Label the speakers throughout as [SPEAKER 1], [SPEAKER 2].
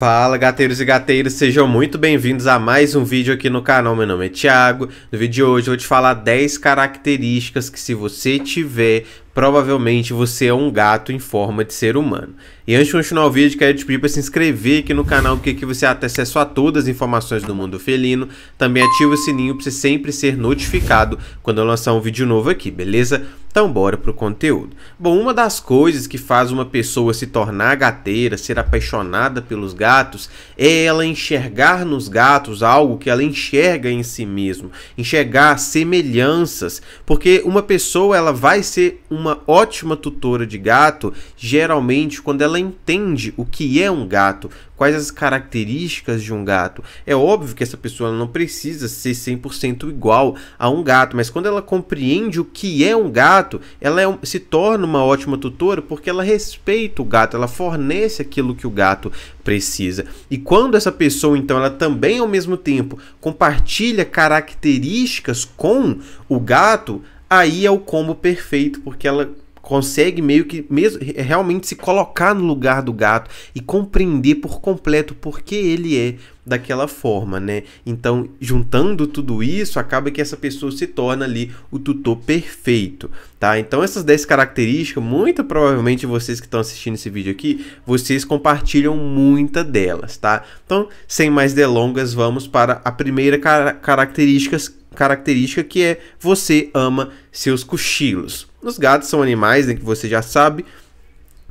[SPEAKER 1] Fala gateiros e gateiras, sejam muito bem-vindos a mais um vídeo aqui no canal, meu nome é Thiago No vídeo de hoje eu vou te falar 10 características que se você tiver, provavelmente você é um gato em forma de ser humano. E antes de continuar o vídeo, quero te pedir para se inscrever aqui no canal, porque aqui você tem acesso a todas as informações do mundo felino. Também ativa o sininho para você sempre ser notificado quando eu lançar um vídeo novo aqui, beleza? Então bora pro conteúdo. Bom, uma das coisas que faz uma pessoa se tornar gateira, ser apaixonada pelos gatos, é ela enxergar nos gatos algo que ela enxerga em si mesmo, enxergar semelhanças, porque uma pessoa ela vai ser um uma ótima tutora de gato, geralmente quando ela entende o que é um gato, quais as características de um gato. É óbvio que essa pessoa não precisa ser 100% igual a um gato, mas quando ela compreende o que é um gato, ela é um, se torna uma ótima tutora porque ela respeita o gato, ela fornece aquilo que o gato precisa. E quando essa pessoa, então, ela também ao mesmo tempo compartilha características com o gato, aí é o combo perfeito, porque ela consegue meio que mesmo realmente se colocar no lugar do gato e compreender por completo por que ele é daquela forma, né? Então, juntando tudo isso, acaba que essa pessoa se torna ali o tutor perfeito, tá? Então, essas 10 características, muito provavelmente vocês que estão assistindo esse vídeo aqui, vocês compartilham muita delas, tá? Então, sem mais delongas, vamos para a primeira car característica, característica que é você ama seus cochilos. Os gatos são animais, né, que você já sabe,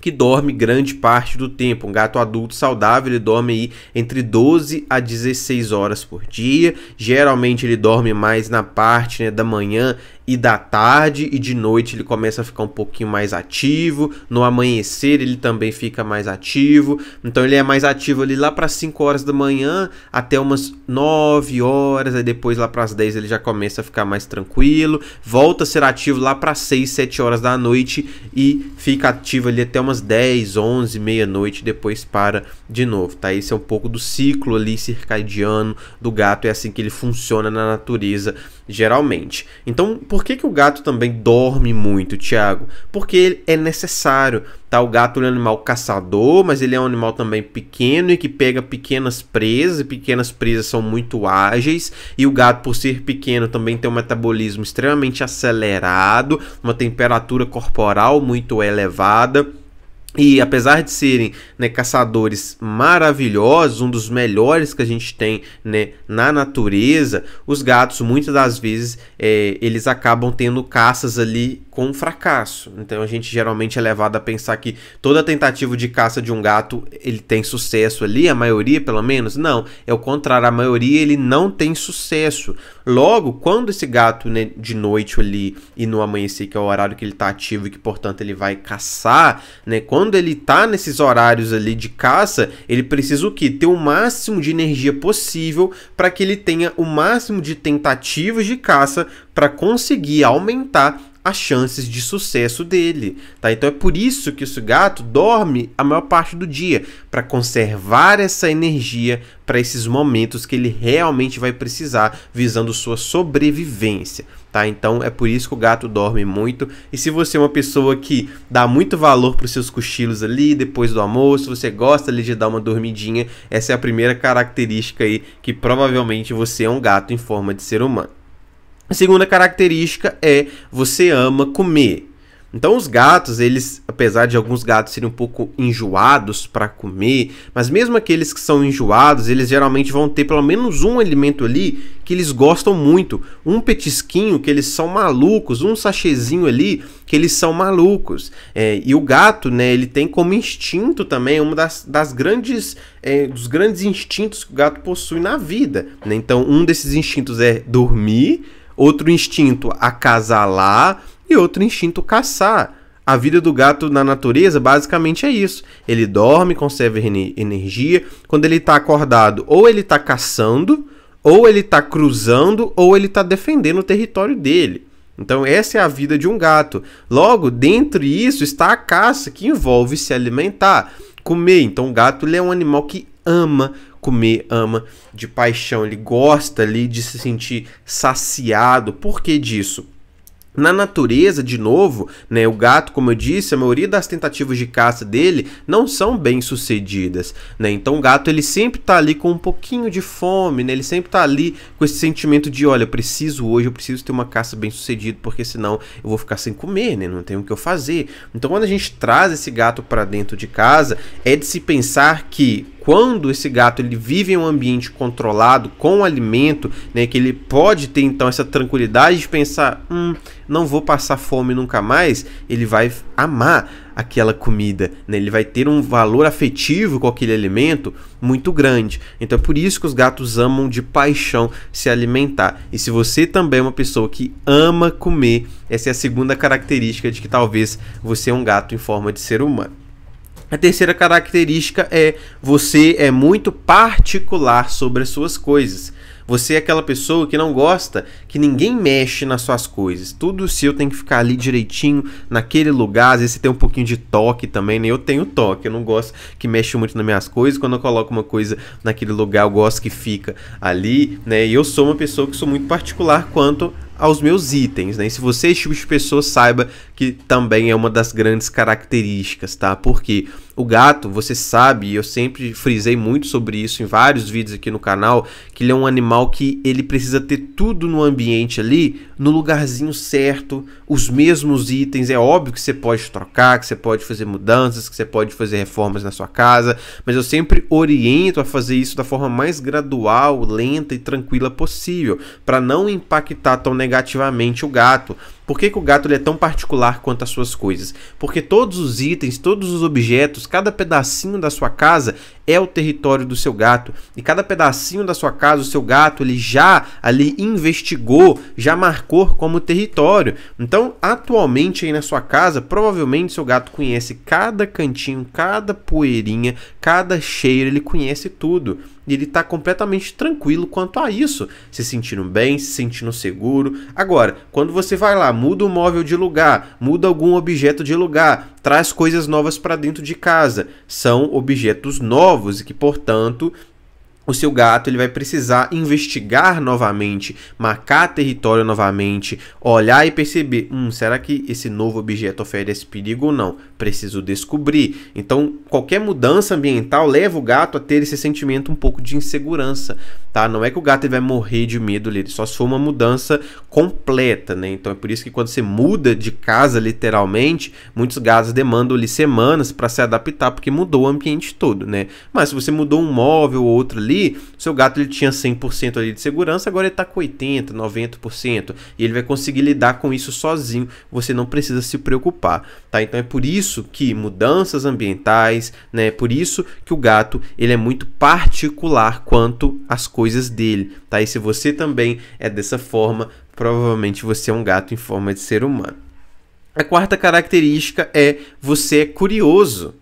[SPEAKER 1] que dorme grande parte do tempo. Um gato adulto saudável, ele dorme aí entre 12 a 16 horas por dia. Geralmente ele dorme mais na parte né, da manhã e da tarde e de noite ele começa a ficar um pouquinho mais ativo. No amanhecer ele também fica mais ativo. Então ele é mais ativo ali lá para 5 horas da manhã até umas 9 horas, aí depois lá para as 10 ele já começa a ficar mais tranquilo. Volta a ser ativo lá para 6, 7 horas da noite e fica ativo ali até umas 10, 11, meia-noite, depois para de novo, tá? Esse é um pouco do ciclo ali circadiano do gato, é assim que ele funciona na natureza geralmente. Então, por por que, que o gato também dorme muito, Tiago? Porque ele é necessário, tá? O gato é um animal caçador, mas ele é um animal também pequeno e que pega pequenas presas, e pequenas presas são muito ágeis, e o gato, por ser pequeno, também tem um metabolismo extremamente acelerado, uma temperatura corporal muito elevada. E apesar de serem né, caçadores maravilhosos, um dos melhores que a gente tem né, na natureza, os gatos muitas das vezes é, eles acabam tendo caças ali com fracasso. Então a gente geralmente é levado a pensar que toda tentativa de caça de um gato ele tem sucesso ali, a maioria pelo menos. Não, é o contrário, a maioria ele não tem sucesso. Logo, quando esse gato né, de noite ali e no amanhecer, que é o horário que ele está ativo e que, portanto, ele vai caçar, né? Quando ele está nesses horários ali de caça, ele precisa o quê? Ter o máximo de energia possível para que ele tenha o máximo de tentativas de caça para conseguir aumentar as chances de sucesso dele, tá? Então é por isso que esse gato dorme a maior parte do dia, para conservar essa energia para esses momentos que ele realmente vai precisar, visando sua sobrevivência, tá? Então é por isso que o gato dorme muito. E se você é uma pessoa que dá muito valor para os seus cochilos ali depois do almoço, você gosta ali de dar uma dormidinha, essa é a primeira característica aí que provavelmente você é um gato em forma de ser humano. A segunda característica é você ama comer. Então os gatos, eles, apesar de alguns gatos serem um pouco enjoados para comer, mas mesmo aqueles que são enjoados, eles geralmente vão ter pelo menos um alimento ali que eles gostam muito, um petisquinho que eles são malucos, um sachezinho ali que eles são malucos. É, e o gato, né, ele tem como instinto também é uma das, das grandes é, dos grandes instintos que o gato possui na vida. Né? Então um desses instintos é dormir outro instinto acasalar e outro instinto caçar. A vida do gato na natureza basicamente é isso. Ele dorme, conserva energia. Quando ele está acordado, ou ele está caçando, ou ele está cruzando, ou ele está defendendo o território dele. Então, essa é a vida de um gato. Logo, dentro disso está a caça, que envolve se alimentar, comer. Então, o gato é um animal que ama comer, ama de paixão, ele gosta ali de se sentir saciado. Por que disso? Na natureza, de novo, né, o gato, como eu disse, a maioria das tentativas de caça dele não são bem sucedidas. Né? Então o gato ele sempre está ali com um pouquinho de fome, né? ele sempre está ali com esse sentimento de, olha, eu preciso hoje, eu preciso ter uma caça bem sucedida, porque senão eu vou ficar sem comer, né? não tenho o que eu fazer. Então quando a gente traz esse gato para dentro de casa, é de se pensar que quando esse gato ele vive em um ambiente controlado, com alimento, né, que ele pode ter então essa tranquilidade de pensar, hum, não vou passar fome nunca mais, ele vai amar aquela comida, né? Ele vai ter um valor afetivo com aquele alimento muito grande. Então é por isso que os gatos amam de paixão se alimentar. E se você também é uma pessoa que ama comer, essa é a segunda característica de que talvez você é um gato em forma de ser humano. A terceira característica é você é muito particular sobre as suas coisas. Você é aquela pessoa que não gosta que ninguém mexe nas suas coisas. Tudo seu tem que ficar ali direitinho, naquele lugar. Às vezes você tem um pouquinho de toque também, né? Eu tenho toque, eu não gosto que mexe muito nas minhas coisas. Quando eu coloco uma coisa naquele lugar, eu gosto que fica ali, né? E eu sou uma pessoa que sou muito particular quanto aos meus itens, né? E se você é esse tipo de pessoa, saiba que também é uma das grandes características, tá? Porque quê? O gato, você sabe, eu sempre frisei muito sobre isso em vários vídeos aqui no canal, que ele é um animal que ele precisa ter tudo no ambiente ali, no lugarzinho certo, os mesmos itens. É óbvio que você pode trocar, que você pode fazer mudanças, que você pode fazer reformas na sua casa, mas eu sempre oriento a fazer isso da forma mais gradual, lenta e tranquila possível, para não impactar tão negativamente o gato. Por que, que o gato é tão particular quanto as suas coisas? Porque todos os itens, todos os objetos, cada pedacinho da sua casa é o território do seu gato. E cada pedacinho da sua casa, o seu gato, ele já ali investigou, já marcou como território. Então, atualmente aí na sua casa, provavelmente seu gato conhece cada cantinho, cada poeirinha, cada cheiro, ele conhece tudo e ele está completamente tranquilo quanto a isso, se sentindo bem, se sentindo seguro. Agora, quando você vai lá, muda o móvel de lugar, muda algum objeto de lugar, traz coisas novas para dentro de casa, são objetos novos e que, portanto, o seu gato ele vai precisar investigar novamente, marcar território novamente, olhar e perceber, hum, será que esse novo objeto oferece perigo ou não? Preciso descobrir. Então, qualquer mudança ambiental leva o gato a ter esse sentimento um pouco de insegurança, tá? Não é que o gato ele vai morrer de medo ali, só se for uma mudança completa, né? Então é por isso que quando você muda de casa literalmente, muitos gatos demandam ali semanas para se adaptar porque mudou o ambiente todo, né? Mas se você mudou um móvel ou outro ali, seu gato ele tinha 100% ali de segurança, agora ele está com 80%, 90%. E ele vai conseguir lidar com isso sozinho, você não precisa se preocupar. Tá? Então é por isso que mudanças ambientais, né? É por isso que o gato ele é muito particular quanto às coisas dele. Tá? E se você também é dessa forma, provavelmente você é um gato em forma de ser humano. A quarta característica é você é curioso.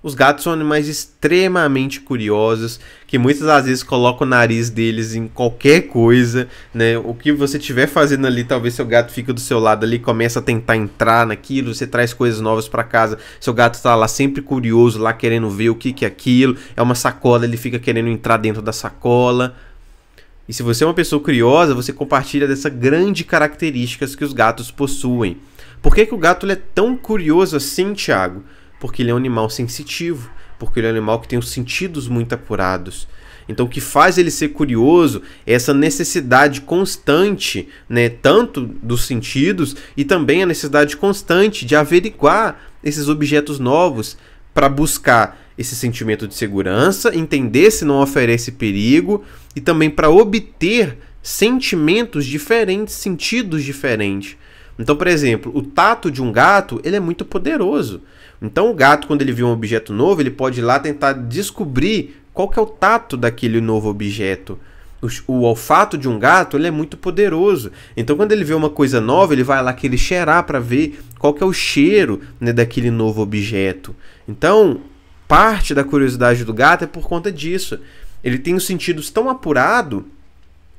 [SPEAKER 1] Os gatos são animais extremamente curiosos, que muitas das vezes colocam o nariz deles em qualquer coisa, né? O que você estiver fazendo ali, talvez seu gato fica do seu lado ali, começa a tentar entrar naquilo, você traz coisas novas para casa, seu gato está lá sempre curioso, lá querendo ver o que, que é aquilo, é uma sacola, ele fica querendo entrar dentro da sacola. E se você é uma pessoa curiosa, você compartilha dessas grandes características que os gatos possuem. Por que, que o gato é tão curioso assim, Thiago? porque ele é um animal sensitivo, porque ele é um animal que tem os sentidos muito apurados. Então, o que faz ele ser curioso é essa necessidade constante, né, tanto dos sentidos e também a necessidade constante de averiguar esses objetos novos para buscar esse sentimento de segurança, entender se não oferece perigo e também para obter sentimentos diferentes, sentidos diferentes. Então, por exemplo, o tato de um gato, ele é muito poderoso. Então, o gato, quando ele vê um objeto novo, ele pode ir lá tentar descobrir qual que é o tato daquele novo objeto. O, o olfato de um gato ele é muito poderoso. Então, quando ele vê uma coisa nova, ele vai lá querer cheirar para ver qual que é o cheiro né, daquele novo objeto. Então, parte da curiosidade do gato é por conta disso. Ele tem os sentidos tão apurados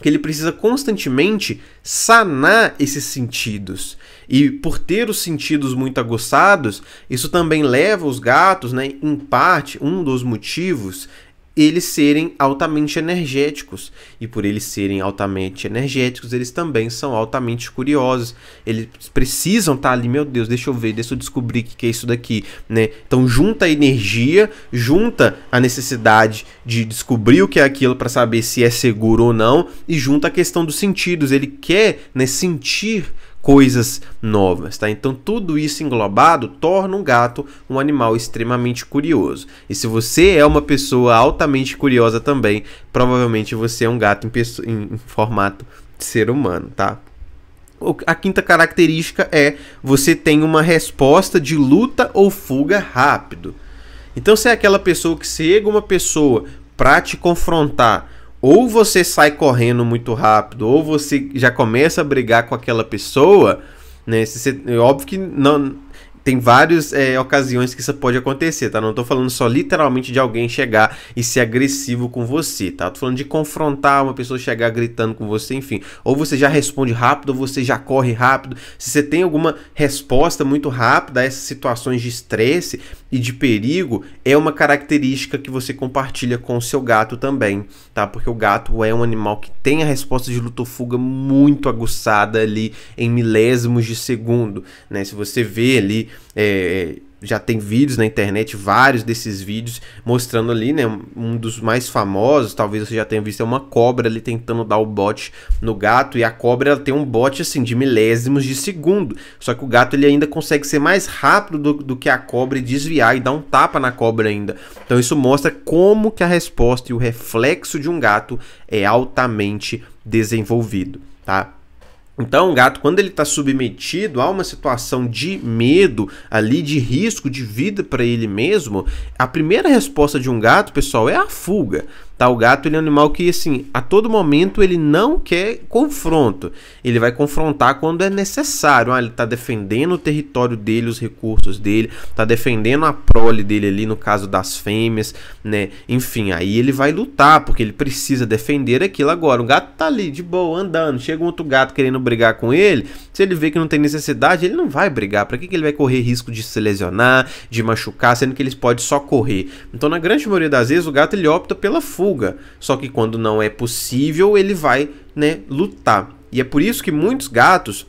[SPEAKER 1] que ele precisa constantemente sanar esses sentidos. E por ter os sentidos muito aguçados, isso também leva os gatos, né, em parte, um dos motivos eles serem altamente energéticos. E por eles serem altamente energéticos, eles também são altamente curiosos. Eles precisam estar tá ali, meu Deus, deixa eu ver, deixa eu descobrir o que, que é isso daqui, né? Então junta a energia, junta a necessidade de descobrir o que é aquilo para saber se é seguro ou não e junta a questão dos sentidos. Ele quer, né, sentir coisas novas, tá? Então tudo isso englobado torna um gato um animal extremamente curioso. E se você é uma pessoa altamente curiosa também, provavelmente você é um gato em, pessoa, em formato ser humano, tá? A quinta característica é você tem uma resposta de luta ou fuga rápido. Então se é aquela pessoa que chega uma pessoa para te confrontar ou você sai correndo muito rápido, ou você já começa a brigar com aquela pessoa, né? Se é óbvio que não. Tem várias é, ocasiões que isso pode acontecer, tá? Não tô falando só literalmente de alguém chegar e ser agressivo com você, tá? Tô falando de confrontar uma pessoa chegar gritando com você, enfim. Ou você já responde rápido, ou você já corre rápido. Se você tem alguma resposta muito rápida a essas situações de estresse e de perigo, é uma característica que você compartilha com o seu gato também, tá? Porque o gato é um animal que tem a resposta de lutofuga fuga muito aguçada ali em milésimos de segundo, né? Se você vê ali é, é já tem vídeos na internet, vários desses vídeos mostrando ali, né? Um dos mais famosos, talvez você já tenha visto, é uma cobra ali tentando dar o bote no gato. E a cobra ela tem um bote assim de milésimos de segundo. Só que o gato ele ainda consegue ser mais rápido do, do que a cobra e desviar e dar um tapa na cobra ainda. Então isso mostra como que a resposta e o reflexo de um gato é altamente desenvolvido, tá? Então, o gato, quando ele está submetido a uma situação de medo, ali de risco de vida para ele mesmo, a primeira resposta de um gato, pessoal, é a fuga. Tá, o gato ele é um animal que, assim, a todo momento ele não quer confronto. Ele vai confrontar quando é necessário. Ah, ele tá defendendo o território dele, os recursos dele, tá defendendo a prole dele ali, no caso das fêmeas, né? Enfim, aí ele vai lutar, porque ele precisa defender aquilo. Agora, o gato tá ali de boa, andando. Chega um outro gato querendo brigar com ele. Se ele vê que não tem necessidade, ele não vai brigar. Para que, que ele vai correr risco de se lesionar, de machucar, sendo que eles podem só correr? Então, na grande maioria das vezes, o gato ele opta pela fuga só que quando não é possível, ele vai, né, lutar. E é por isso que muitos gatos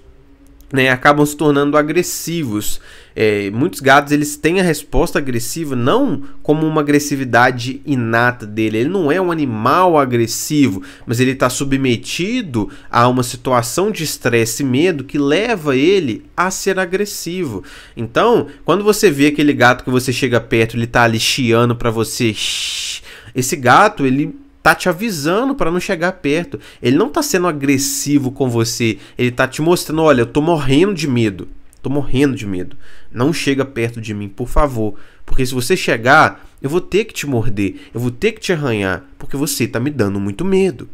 [SPEAKER 1] né, acabam se tornando agressivos. É, muitos gatos eles têm a resposta agressiva não como uma agressividade inata dele. Ele não é um animal agressivo, mas ele está submetido a uma situação de estresse e medo que leva ele a ser agressivo. Então, quando você vê aquele gato que você chega perto, ele está ali chiando para você. Shh, esse gato, ele tá te avisando para não chegar perto. Ele não tá sendo agressivo com você. Ele tá te mostrando, olha, eu tô morrendo de medo. Tô morrendo de medo. Não chega perto de mim, por favor, porque se você chegar, eu vou ter que te morder, eu vou ter que te arranhar, porque você tá me dando muito medo.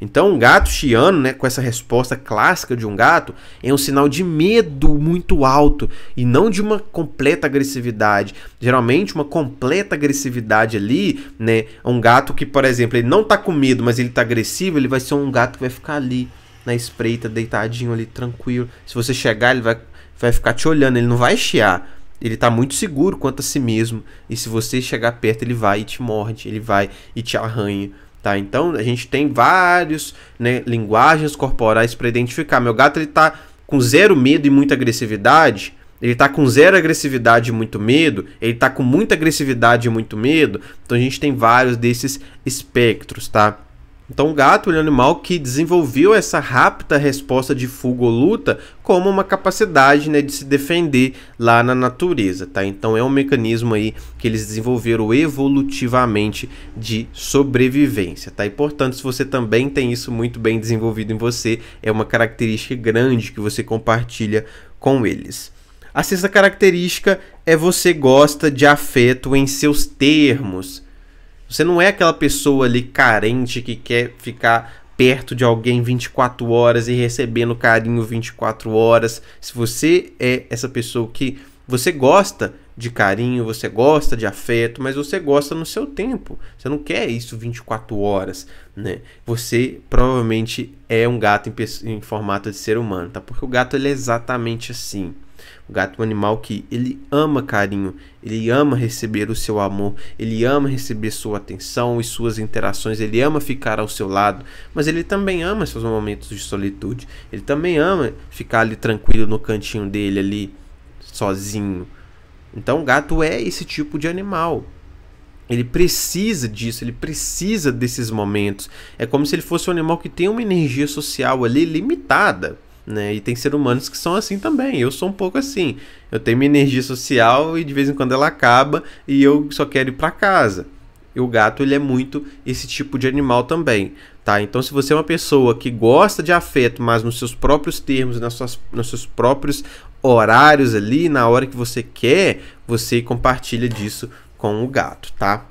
[SPEAKER 1] Então, um gato chiando, né, com essa resposta clássica de um gato, é um sinal de medo muito alto e não de uma completa agressividade. Geralmente, uma completa agressividade ali, né, um gato que, por exemplo, ele não tá com medo, mas ele tá agressivo, ele vai ser um gato que vai ficar ali na espreita, deitadinho ali, tranquilo. Se você chegar, ele vai, vai ficar te olhando, ele não vai chiar. Ele tá muito seguro quanto a si mesmo. E se você chegar perto, ele vai e te morde, ele vai e te arranha. Tá? Então a gente tem vários né, linguagens corporais para identificar. Meu gato ele tá com zero medo e muita agressividade. Ele tá com zero agressividade e muito medo, ele tá com muita agressividade e muito medo. Então a gente tem vários desses espectros, tá? Então, o gato é um animal que desenvolveu essa rápida resposta de fuga ou luta como uma capacidade né, de se defender lá na natureza, tá? Então, é um mecanismo aí que eles desenvolveram evolutivamente de sobrevivência, tá? E, portanto, se você também tem isso muito bem desenvolvido em você, é uma característica grande que você compartilha com eles. A sexta característica é você gosta de afeto em seus termos você não é aquela pessoa ali carente que quer ficar perto de alguém 24 horas e recebendo carinho 24 horas. Se você é essa pessoa que você gosta de carinho, você gosta de afeto, mas você gosta no seu tempo. Você não quer isso 24 horas, né? Você provavelmente é um gato em, em formato de ser humano, tá? Porque o gato ele é exatamente assim. O gato é um animal que ele ama carinho, ele ama receber o seu amor, ele ama receber sua atenção e suas interações, ele ama ficar ao seu lado, mas ele também ama seus momentos de solitude. Ele também ama ficar ali tranquilo no cantinho dele ali sozinho. Então, o gato é esse tipo de animal. Ele precisa disso, ele precisa desses momentos. É como se ele fosse um animal que tem uma energia social ali limitada né? E tem seres humanos que são assim também. Eu sou um pouco assim. Eu tenho minha energia social e de vez em quando ela acaba e eu só quero ir para casa. E o gato, ele é muito esse tipo de animal também, tá? Então, se você é uma pessoa que gosta de afeto, mas nos seus próprios termos, nas suas, nos seus próprios horários ali, na hora que você quer, você compartilha disso com o gato, tá?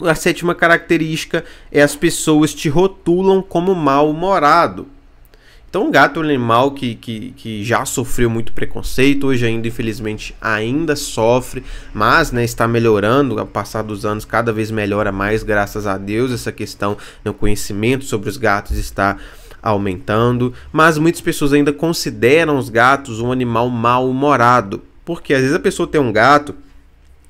[SPEAKER 1] A sétima característica é as pessoas te rotulam como mal-humorado. Então, o gato é um animal que, que, que já sofreu muito preconceito, hoje ainda, infelizmente, ainda sofre, mas né, está melhorando, ao passar dos anos, cada vez melhora mais, graças a Deus, essa questão do conhecimento sobre os gatos está aumentando, mas muitas pessoas ainda consideram os gatos um animal mal-humorado, porque às vezes a pessoa tem um gato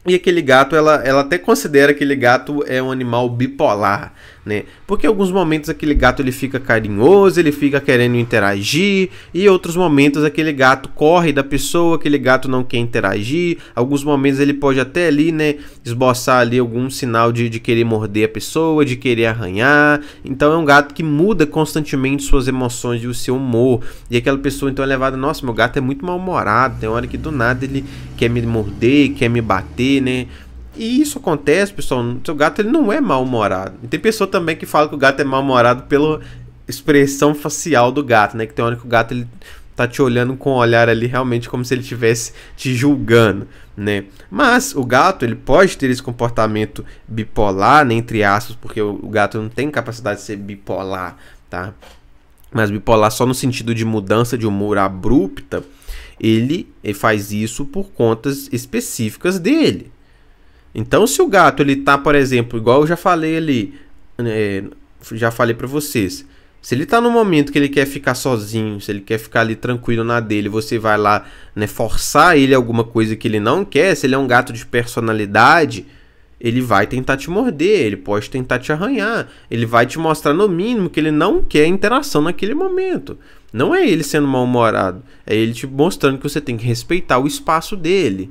[SPEAKER 1] e aquele gato, ela, ela até considera que aquele gato é um animal bipolar, né? Porque alguns momentos aquele gato ele fica carinhoso, ele fica querendo interagir, e outros momentos aquele gato corre da pessoa, aquele gato não quer interagir. Alguns momentos ele pode até ali, né, esboçar ali algum sinal de, de querer morder a pessoa, de querer arranhar. Então é um gato que muda constantemente suas emoções e o seu humor. E aquela pessoa então é levada, nossa, meu gato é muito mal-humorado, tem hora que do nada ele quer me morder, quer me bater, né? E isso acontece, pessoal. Seu gato ele não é mal-humorado. E tem pessoa também que fala que o gato é mal-humorado pela expressão facial do gato, né? Que tem hora que o gato ele tá te olhando com o um olhar ali realmente como se ele estivesse te julgando, né? Mas o gato, ele pode ter esse comportamento bipolar, né, entre aspas, porque o, gato não tem capacidade de ser bipolar, tá? Mas bipolar só no sentido de mudança de humor abrupta, ele faz isso por contas específicas dele, então, se o gato ele tá, por exemplo, igual eu já falei ali, é, já falei para vocês, se ele tá no momento que ele quer ficar sozinho, se ele quer ficar ali tranquilo na dele, você vai lá, né, forçar ele alguma coisa que ele não quer, se ele é um gato de personalidade, ele vai tentar te morder, ele pode tentar te arranhar, ele vai te mostrar no mínimo que ele não quer interação naquele momento. Não é ele sendo mal-humorado, é ele te mostrando que você tem que respeitar o espaço dele.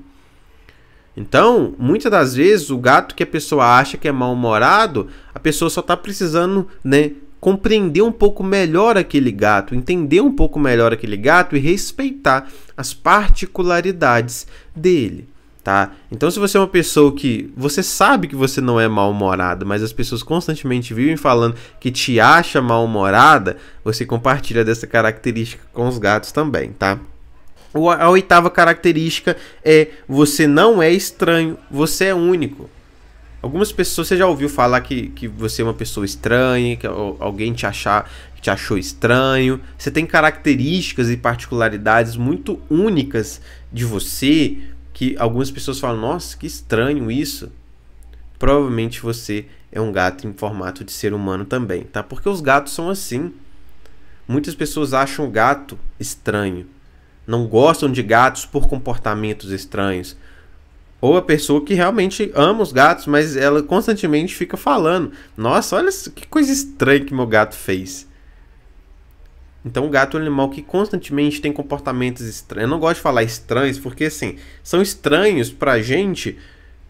[SPEAKER 1] Então, muitas das vezes, o gato que a pessoa acha que é mal-humorado, a pessoa só está precisando, né? Compreender um pouco melhor aquele gato, entender um pouco melhor aquele gato e respeitar as particularidades dele. Tá? Então, se você é uma pessoa que você sabe que você não é mal-humorada, mas as pessoas constantemente vivem falando que te acha mal-humorada, você compartilha dessa característica com os gatos também, tá? A oitava característica é você não é estranho, você é único. Algumas pessoas, você já ouviu falar que, que você é uma pessoa estranha, que alguém te, achar, te achou estranho. Você tem características e particularidades muito únicas de você que algumas pessoas falam: nossa, que estranho isso. Provavelmente você é um gato em formato de ser humano também, tá? Porque os gatos são assim. Muitas pessoas acham o gato estranho não gostam de gatos por comportamentos estranhos. Ou a pessoa que realmente ama os gatos, mas ela constantemente fica falando: Nossa, olha que coisa estranha que meu gato fez. Então o gato é um animal que constantemente tem comportamentos estranhos. Eu não gosto de falar estranhos porque assim, são estranhos pra gente,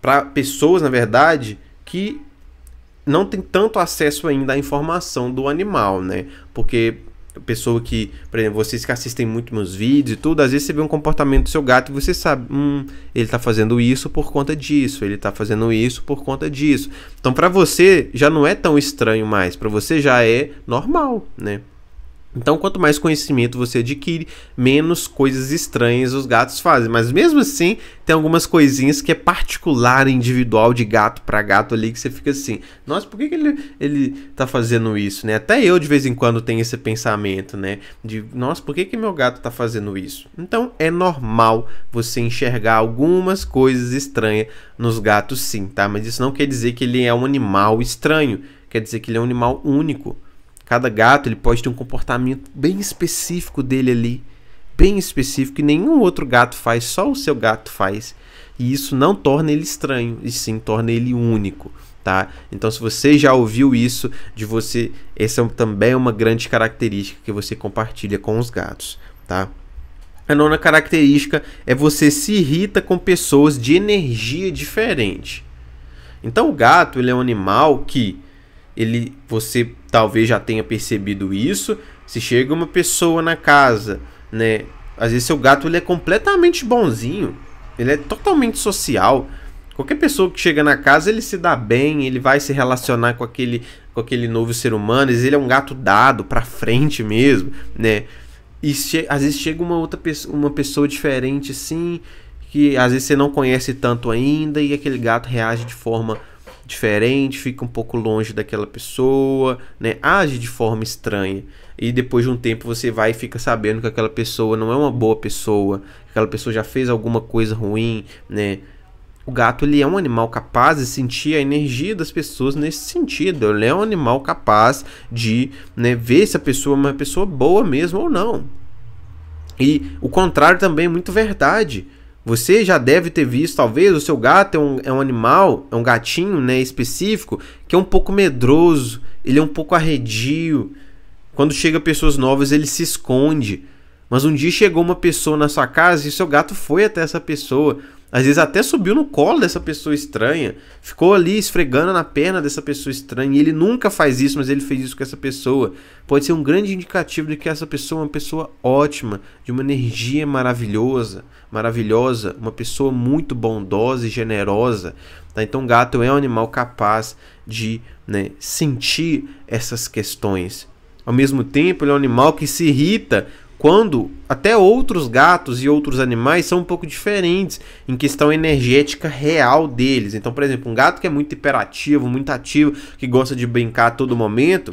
[SPEAKER 1] pra pessoas, na verdade, que não tem tanto acesso ainda à informação do animal, né? Porque pessoa que, por exemplo, vocês que assistem muito meus vídeos e tudo, às vezes você vê um comportamento do seu gato e você sabe, hum, ele tá fazendo isso por conta disso, ele tá fazendo isso por conta disso. Então, para você já não é tão estranho mais, para você já é normal, né? Então, quanto mais conhecimento você adquire, menos coisas estranhas os gatos fazem. Mas mesmo assim, tem algumas coisinhas que é particular, individual de gato para gato ali que você fica assim: "Nossa, por que, que ele ele tá fazendo isso?", né? Até eu de vez em quando tenho esse pensamento, né, de "Nossa, por que que meu gato tá fazendo isso?". Então, é normal você enxergar algumas coisas estranhas nos gatos sim, tá? Mas isso não quer dizer que ele é um animal estranho, quer dizer que ele é um animal único Cada gato ele pode ter um comportamento bem específico dele ali, bem específico, e nenhum outro gato faz, só o seu gato faz. E isso não torna ele estranho, e sim torna ele único. Tá? Então, se você já ouviu isso de você, essa é também é uma grande característica que você compartilha com os gatos. Tá? A nona característica é você se irrita com pessoas de energia diferente. Então, o gato ele é um animal que ele, você talvez já tenha percebido isso. Se chega uma pessoa na casa, né? Às vezes seu gato ele é completamente bonzinho, ele é totalmente social. Qualquer pessoa que chega na casa, ele se dá bem, ele vai se relacionar com aquele, com aquele novo ser humano. Às vezes ele é um gato dado para frente mesmo, né? E às vezes chega uma outra pessoa, uma pessoa diferente assim, que às vezes você não conhece tanto ainda e aquele gato reage de forma diferente, fica um pouco longe daquela pessoa, né? Age de forma estranha. E depois de um tempo você vai e fica sabendo que aquela pessoa não é uma boa pessoa, que aquela pessoa já fez alguma coisa ruim, né? O gato ele é um animal capaz de sentir a energia das pessoas nesse sentido. Ele é um animal capaz de né, ver se a pessoa é uma pessoa boa mesmo ou não. E o contrário também é muito verdade. Você já deve ter visto, talvez, o seu gato é um, é um animal, é um gatinho né, específico, que é um pouco medroso, ele é um pouco arredio. Quando chega pessoas novas, ele se esconde. Mas um dia chegou uma pessoa na sua casa e seu gato foi até essa pessoa. Às vezes até subiu no colo dessa pessoa estranha, ficou ali esfregando na perna dessa pessoa estranha. E ele nunca faz isso, mas ele fez isso com essa pessoa. Pode ser um grande indicativo de que essa pessoa é uma pessoa ótima, de uma energia maravilhosa, maravilhosa, uma pessoa muito bondosa e generosa. Tá? Então, gato é um animal capaz de né, sentir essas questões. Ao mesmo tempo, ele é um animal que se irrita quando até outros gatos e outros animais são um pouco diferentes em questão energética real deles. Então, por exemplo, um gato que é muito hiperativo, muito ativo, que gosta de brincar a todo momento,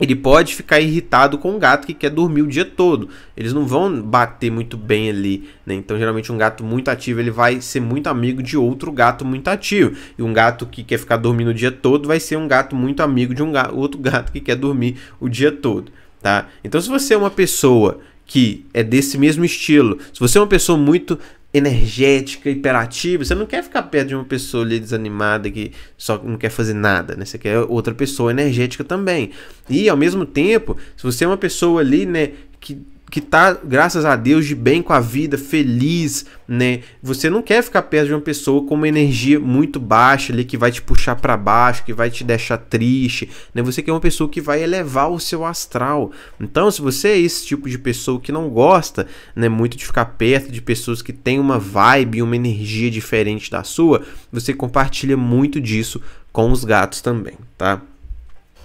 [SPEAKER 1] ele pode ficar irritado com um gato que quer dormir o dia todo. Eles não vão bater muito bem ali, né? Então, geralmente um gato muito ativo, ele vai ser muito amigo de outro gato muito ativo. E um gato que quer ficar dormindo o dia todo vai ser um gato muito amigo de um gato, outro gato que quer dormir o dia todo tá? Então se você é uma pessoa que é desse mesmo estilo, se você é uma pessoa muito energética, hiperativa, você não quer ficar perto de uma pessoa ali desanimada que só não quer fazer nada, né? Você quer outra pessoa energética também. E ao mesmo tempo, se você é uma pessoa ali, né, que que tá, graças a Deus, de bem com a vida, feliz, né? Você não quer ficar perto de uma pessoa com uma energia muito baixa ali que vai te puxar para baixo, que vai te deixar triste, né? Você quer uma pessoa que vai elevar o seu astral. Então, se você é esse tipo de pessoa que não gosta, né, muito de ficar perto de pessoas que têm uma vibe, uma energia diferente da sua, você compartilha muito disso com os gatos também, tá?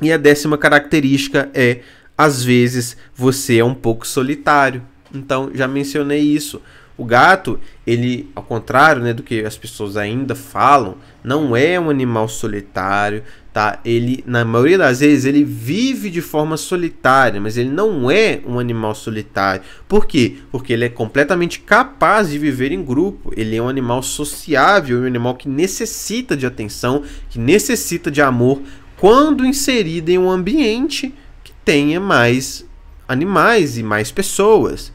[SPEAKER 1] E a décima característica é às vezes você é um pouco solitário. Então, já mencionei isso. O gato, ele, ao contrário né, do que as pessoas ainda falam, não é um animal solitário, tá? Ele, na maioria das vezes, ele vive de forma solitária, mas ele não é um animal solitário. Por quê? Porque ele é completamente capaz de viver em grupo. Ele é um animal sociável, é um animal que necessita de atenção, que necessita de amor quando inserido em um ambiente tenha mais animais e mais pessoas.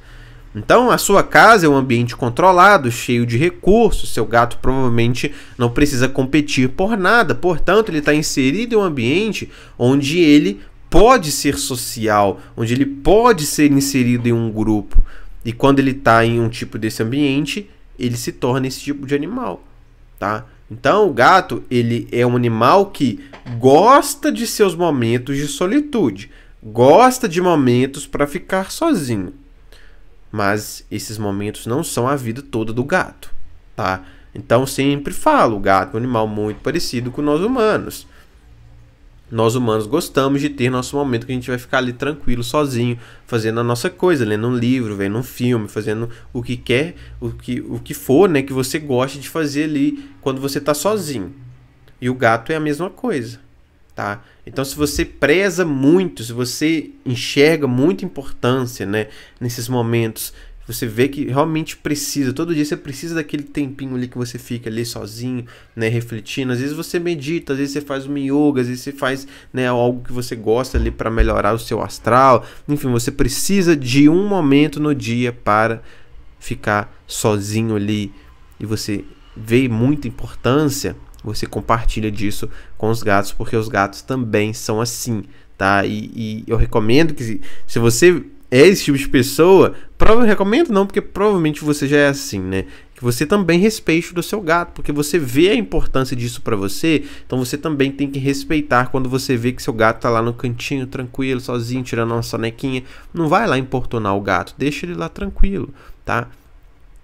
[SPEAKER 1] Então, a sua casa é um ambiente controlado, cheio de recursos. Seu gato provavelmente não precisa competir por nada, portanto, ele está inserido em um ambiente onde ele pode ser social, onde ele pode ser inserido em um grupo. E quando ele está em um tipo desse ambiente, ele se torna esse tipo de animal, tá? Então, o gato, ele é um animal que gosta de seus momentos de solitude gosta de momentos para ficar sozinho. Mas esses momentos não são a vida toda do gato, tá? Então sempre falo, o gato é um animal muito parecido com nós humanos. Nós humanos gostamos de ter nosso momento que a gente vai ficar ali tranquilo, sozinho, fazendo a nossa coisa, lendo um livro, vendo um filme, fazendo o que quer, o que, o que for, né, que você goste de fazer ali quando você está sozinho. E o gato é a mesma coisa tá? Então, se você preza muito, se você enxerga muita importância, né, nesses momentos, você vê que realmente precisa, todo dia você precisa daquele tempinho ali que você fica ali sozinho, né, refletindo. Às vezes você medita, às vezes você faz um yoga, às vezes você faz, né, algo que você gosta ali para melhorar o seu astral. Enfim, você precisa de um momento no dia para ficar sozinho ali e você vê muita importância você compartilha disso com os gatos, porque os gatos também são assim, tá? E, e eu recomendo que, se, você é esse tipo de pessoa, prova, recomendo não, porque provavelmente você já é assim, né? Que você também respeite do seu gato, porque você vê a importância disso para você, então você também tem que respeitar quando você vê que seu gato tá lá no cantinho, tranquilo, sozinho, tirando uma sonequinha. Não vai lá importunar o gato, deixa ele lá tranquilo, tá?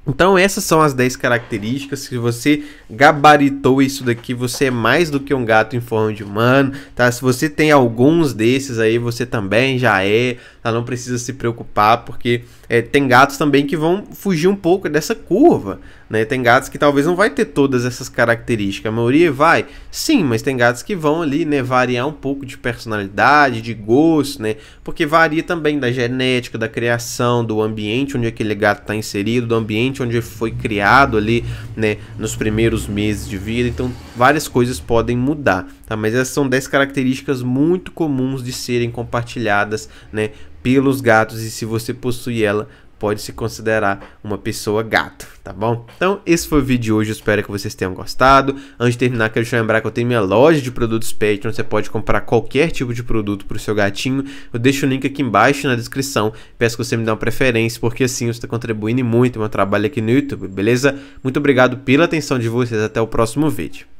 [SPEAKER 1] Então essas são as 10 características, se você gabaritou isso daqui, você é mais do que um gato em forma de humano, tá? Se você tem alguns desses aí, você também já é, ela não precisa se preocupar, porque é, tem gatos também que vão fugir um pouco dessa curva. Né? Tem gatos que talvez não vai ter todas essas características. A maioria vai, sim, mas tem gatos que vão ali né, variar um pouco de personalidade, de gosto, né? porque varia também da genética, da criação, do ambiente onde aquele gato está inserido, do ambiente onde foi criado ali né, nos primeiros meses de vida. Então, várias coisas podem mudar. Tá? Mas essas são 10 características muito comuns de serem compartilhadas né, pelos gatos e se você possui ela, pode se considerar uma pessoa gato, tá bom? Então, esse foi o vídeo de hoje, espero que vocês tenham gostado. Antes de terminar, quero te lembrar que eu tenho minha loja de produtos pet, onde você pode comprar qualquer tipo de produto para o seu gatinho. Eu deixo o link aqui embaixo na descrição, peço que você me dê uma preferência, porque assim você está contribuindo muito ao meu trabalho aqui no YouTube, beleza? Muito obrigado pela atenção de vocês, até o próximo vídeo.